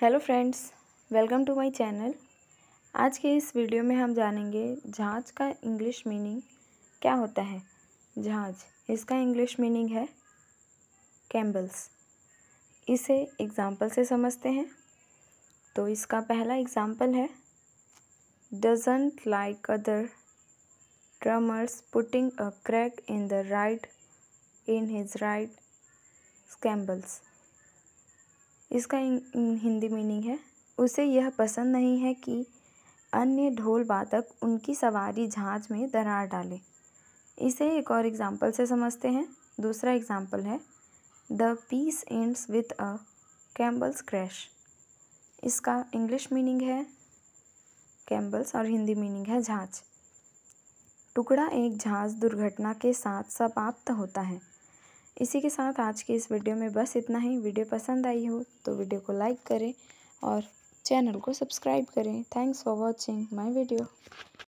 hello friends welcome to my channel आज के इस वीडियो में हम जानेंगे जहाज का इंग्लिश मीनिंग क्या होता है जहाज इसका इंग्लिश मीनिंग है कैम्बल्स इसे एग्ज़ाम्पल से समझते हैं तो इसका पहला एग्ज़ाम्पल है doesn't like other drummers putting a crack in the right in his right cymbals इसका हिंदी मीनिंग है उसे यह पसंद नहीं है कि अन्य ढोल बातक उनकी सवारी झाँझ में दरार डाले इसे एक और एग्ज़ाम्पल से समझते हैं दूसरा एग्ज़ाम्पल है the piece ends with a cymbals crash इसका इंग्लिश मीनिंग है कैम्बल्स और हिंदी मीनिंग है झाँझ टुकड़ा एक झाँझ दुर्घटना के साथ समाप्त होता है इसी के साथ आज की इस वीडियो में बस इतना ही वीडियो पसंद आई हो तो वीडियो को लाइक करें और चैनल को सब्सक्राइब करें thanks for watching my video